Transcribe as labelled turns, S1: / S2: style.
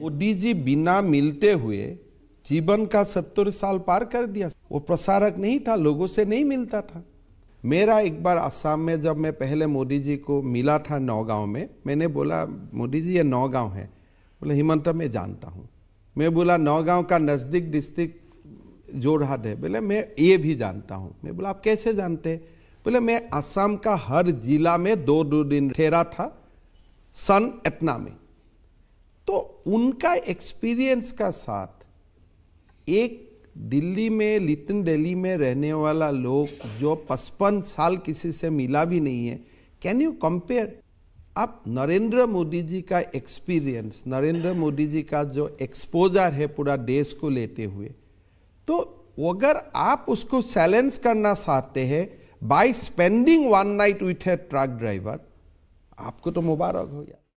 S1: मोदी जी बिना मिलते हुए जीवन का सत्तर साल पार कर दिया वो प्रसारक नहीं था लोगों से नहीं मिलता था मेरा एक बार आसाम में जब मैं पहले मोदी जी को मिला था नौगांव में मैंने बोला मोदी जी ये नौगांव है बोले हिमंत मैं जानता हूँ मैं बोला नौगांव का नज़दीक डिस्ट्रिक्ट जोरहाट है बोले मैं ये भी जानता हूँ मैं बोला आप कैसे जानते बोले मैं आसाम का हर जिला में दो दो दिन ठहरा था सन एटना में उनका एक्सपीरियंस का साथ एक दिल्ली में लिटन दिल्ली में रहने वाला लोग जो पचपन साल किसी से मिला भी नहीं है कैन यू कंपेयर आप नरेंद्र मोदी जी का एक्सपीरियंस नरेंद्र मोदी जी का जो एक्सपोजर है पूरा देश को लेते हुए तो अगर आप उसको सैलेंस करना चाहते हैं by spending one night with a truck driver आपको तो मुबारक हो गया